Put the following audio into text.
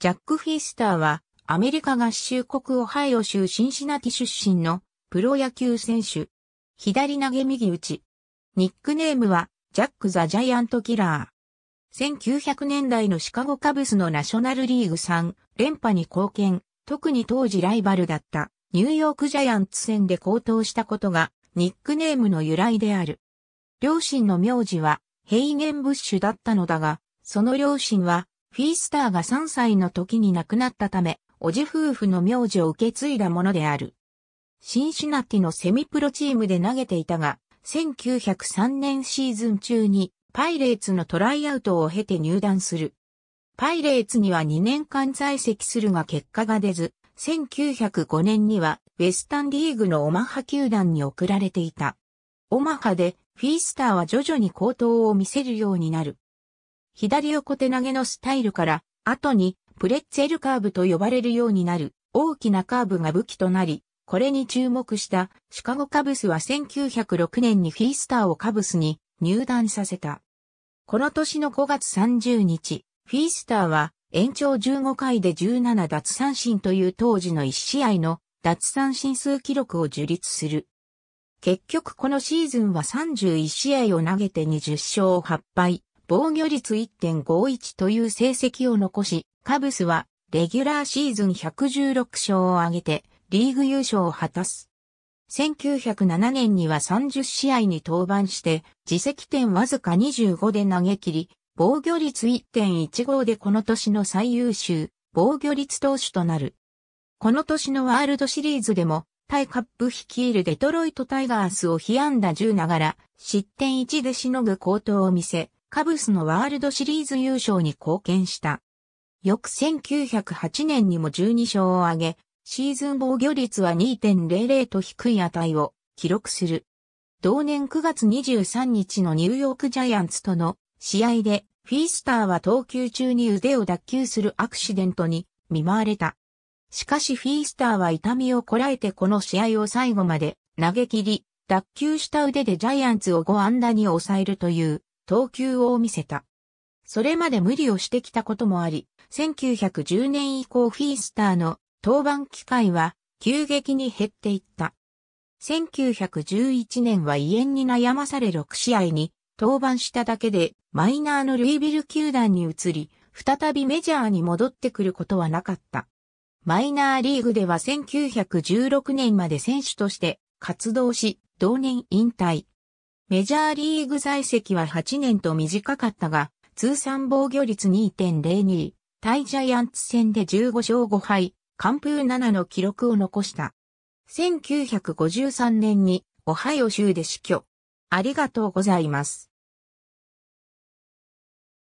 ジャック・フィスターは、アメリカ合衆国オハイオ州シンシナティ出身のプロ野球選手。左投げ右打ち。ニックネームは、ジャック・ザ・ジャイアント・キラー。1900年代のシカゴカブスのナショナルリーグ3連覇に貢献、特に当時ライバルだったニューヨークジャイアンツ戦で高騰したことがニックネームの由来である。両親の名字はヘイゲンブッシュだったのだが、その両親はフィースターが3歳の時に亡くなったため、おじ夫婦の名字を受け継いだものである。シンシナティのセミプロチームで投げていたが、1903年シーズン中にパイレーツのトライアウトを経て入団する。パイレーツには2年間在籍するが結果が出ず、1905年にはウェスタンリーグのオマハ球団に送られていた。オマハでフィースターは徐々に高騰を見せるようになる。左横手投げのスタイルから、後にプレッツェルカーブと呼ばれるようになる大きなカーブが武器となり、これに注目したシカゴカブスは1906年にフィースターをカブスに入団させた。この年の5月30日、フィースターは延長15回で17奪三振という当時の1試合の奪三振数記録を樹立する。結局このシーズンは31試合を投げて20勝8敗、防御率1.51という成績を残し、カブスはレギュラーシーズン116勝を挙げてリーグ優勝を果たす。1907年には30試合に登板して、自責点わずか25で投げ切り、防御率1.15でこの年の最優秀、防御率投手となる。この年のワールドシリーズでも、タイカップ率いるデトロイトタイガースを被安打10ながら、失点1でしのぐ高騰を見せ、カブスのワールドシリーズ優勝に貢献した。翌1908年にも12勝を挙げ、シーズン防御率は2.00と低い値を記録する。同年9月23日のニューヨークジャイアンツとの試合で、フィースターは投球中に腕を脱臼するアクシデントに見舞われた。しかしフィースターは痛みをこらえてこの試合を最後まで投げ切り、脱臼した腕でジャイアンツを5安打に抑えるという投球を見せた。それまで無理をしてきたこともあり、1910年以降フィースターの登板機会は急激に減っていった。1911年は胃炎に悩まされ6試合に登板しただけでマイナーのルイビル球団に移り、再びメジャーに戻ってくることはなかった。マイナーリーグでは1916年まで選手として活動し、同年引退。メジャーリーグ在籍は8年と短かったが、通算防御率2.02、イジャイアンツ戦で15勝5敗、完封7の記録を残した。1953年にオハイオ州で死去。ありがとうございます。